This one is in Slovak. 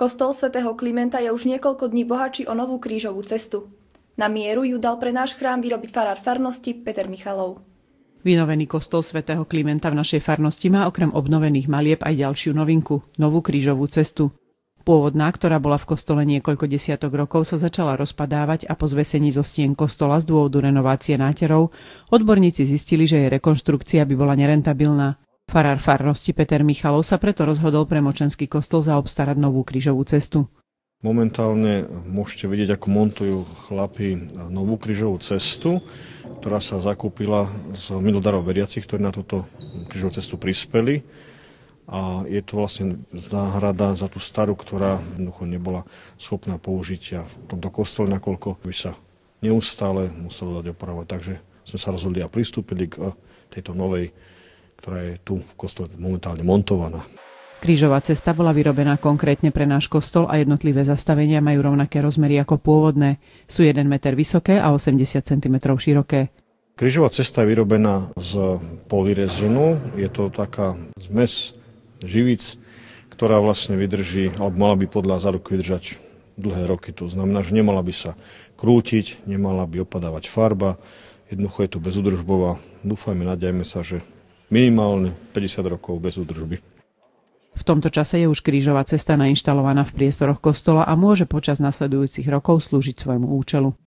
Kostol svätého Klimenta je už niekoľko dní bohačí o novú krížovú cestu. Na mieru ju dal pre náš chrám vyrobiť farár farnosti Peter Michalov. Vynovený kostol svätého Klimenta v našej farnosti má okrem obnovených malieb aj ďalšiu novinku, novú krížovú cestu. Pôvodná, ktorá bola v kostole niekoľko desiatok rokov, sa začala rozpadávať a po zvesení zo stien kostola z dôvodu renovácie náterov odborníci zistili, že jej rekonštrukcia by bola nerentabilná. Farár farnosti Peter Michalov sa preto rozhodol pre Močenský kostol zaobstarať novú krížovú cestu. Momentálne môžete vidieť, ako montujú chlapi novú krížovú cestu, ktorá sa zakúpila z milodarov veriacich, ktorí na túto krížovú cestu prispeli. A je to vlastne záhrada za tú starú, ktorá jednoducho nebola schopná použitia v tomto kostole, nakoľko by sa neustále muselo dať opravovať. Takže sme sa rozhodli a pristúpili k tejto novej ktorá je tu v kostole momentálne montovaná. Krížová cesta bola vyrobená konkrétne pre náš kostol a jednotlivé zastavenia majú rovnaké rozmery ako pôvodné. Sú 1 meter vysoké a 80 cm široké. Krížová cesta je vyrobená z polyrezinu. Je to taká zmes živic, ktorá vlastne vydrží, alebo mala by podľa záruk vydržať dlhé roky. To znamená, že nemala by sa krútiť, nemala by opadávať farba. Jednoducho je to bezudržbová. Dúfajme, nadejme sa, že minimálne 50 rokov bez údržby. V tomto čase je už krížová cesta nainštalovaná v priestoroch kostola a môže počas nasledujúcich rokov slúžiť svojmu účelu.